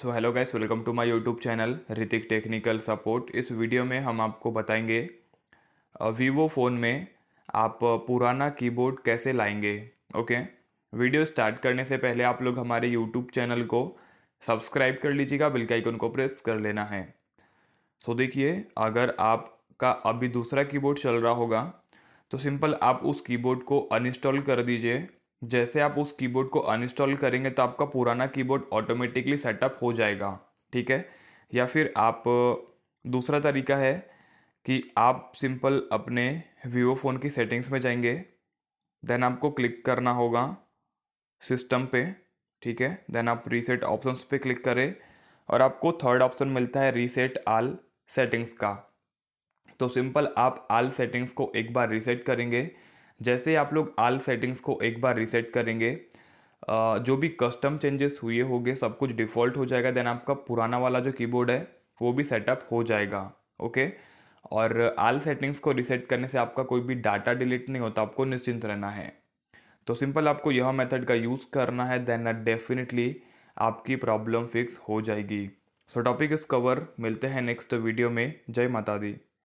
so hello guys welcome to my YouTube channel Hrithik technical support इस video में हम आपको बताएंगे वीवो फ़ोन में आप पुराना कीबोर्ड कैसे लाएंगे ओके वीडियो स्टार्ट करने से पहले आप लोग हमारे यूट्यूब चैनल को सब्सक्राइब कर लीजिएगा बिल आइकन को प्रेस कर लेना है सो देखिए अगर आपका अभी दूसरा कीबोर्ड चल रहा होगा तो सिंपल आप उस कीबोर्ड को अनइंस्टॉल कर दीजिए जैसे आप उस कीबोर्ड को अनइंस्टॉल करेंगे तो आपका पुराना कीबोर्ड ऑटोमेटिकली सेटअप हो जाएगा ठीक है या फिर आप दूसरा तरीका है कि आप सिंपल अपने वीवो फ़ोन की सेटिंग्स में जाएंगे देन आपको क्लिक करना होगा सिस्टम पे ठीक है देन आप रीसेट ऑप्शंस पे क्लिक करें और आपको थर्ड ऑप्शन मिलता है रीसेट आल सेटिंग्स का तो सिंपल आप आल सेटिंग्स को एक बार रीसेट करेंगे जैसे ही आप लोग आल सेटिंग्स को एक बार रीसेट करेंगे जो भी कस्टम चेंजेस हुए होंगे सब कुछ डिफ़ॉल्ट हो जाएगा देन आपका पुराना वाला जो कीबोर्ड है वो भी सेटअप हो जाएगा ओके और आल सेटिंग्स को रिसेट करने से आपका कोई भी डाटा डिलीट नहीं होता आपको निश्चिंत रहना है तो सिंपल आपको यह मेथड का यूज़ करना है देन डेफिनेटली आपकी प्रॉब्लम फिक्स हो जाएगी सो टॉपिक इस कवर मिलते हैं नेक्स्ट वीडियो में जय माता दी